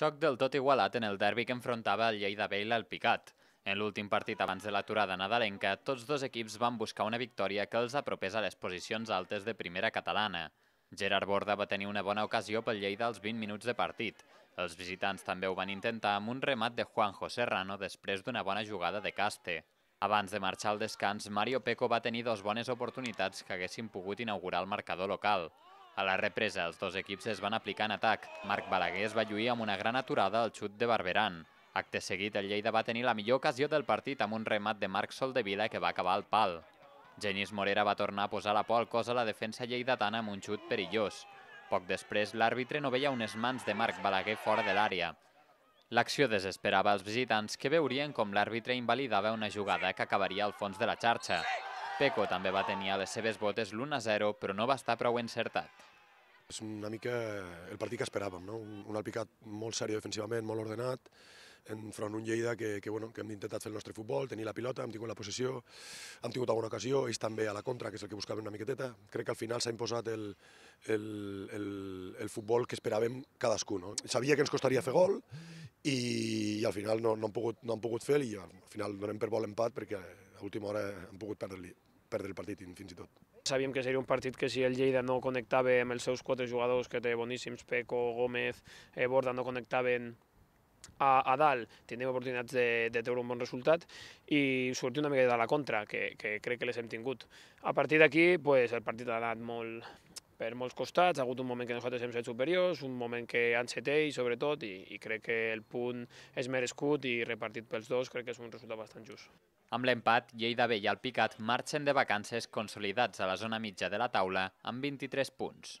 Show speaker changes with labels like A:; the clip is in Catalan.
A: Xoc del tot igualat en el derbi que enfrontava el Lleida Vell al Picat. En l'últim partit abans de l'aturada nadalenca, tots dos equips van buscar una victòria que els apropés a les posicions altes de primera catalana. Gerard Borda va tenir una bona ocasió pel Lleida als 20 minuts de partit. Els visitants també ho van intentar amb un remat de Juanjo Serrano després d'una bona jugada de Caste. Abans de marxar al descans, Mario Peco va tenir dues bones oportunitats que haguessin pogut inaugurar el marcador local. A la represa, els dos equips es van aplicar en atac. Marc Balaguer es va lluir amb una gran aturada al xut de Barberan. Acte seguit, el Lleida va tenir la millor ocasió del partit amb un remat de Marc Soldevila que va acabar al pal. Genís Morera va tornar a posar la por al cos a la defensa lleidatana amb un xut perillós. Poc després, l'àrbitre no veia unes mans de Marc Balaguer fora de l'àrea. L'acció desesperava els visitants que veurien com l'àrbitre invalidava una jugada que acabaria al fons de la xarxa. Peco també va tenir a les seves botes l'1-0, però no va estar prou encertat.
B: És una mica el partit que esperàvem, no? un, un Alpicat molt seriós defensivament, molt ordenat, enfront un Lleida que, que, bueno, que hem intentat fer el nostre futbol, tenir la pilota, hem tingut la possessió, hem tingut alguna ocasió, ells també a la contra, que és el que buscàvem una miqueteta. Crec que al final s'ha imposat el, el, el, el futbol que esperàvem cadascú. No? Sabia que ens costaria fer gol i, i al final no, no, han pogut, no han pogut fer i al final donem per bo l'empat perquè a última hora han pogut perdre-li perdre el partit fins i tot.
C: Sabíem que seria un partit que si el Lleida no connectava amb els seus quatre jugadors que té boníssims, Peco, Gómez, eh, Borda, no connectaven a, a dalt tindrem oportunitats de, de treure un bon resultat i sortir una mica de la contra, que, que crec que les hem tingut. A partir d'aquí, pues, el partit ha anat molt, per molts costats, ha hagut un moment que nosaltres hem set superiors, un moment que han set ells, sobretot, i, i crec que el punt és merescut i repartit pels dos crec que és un resultat bastant just.
A: Amb l'empat, Lleida B i el Picat marxen de vacances consolidats a la zona mitja de la taula amb 23 punts.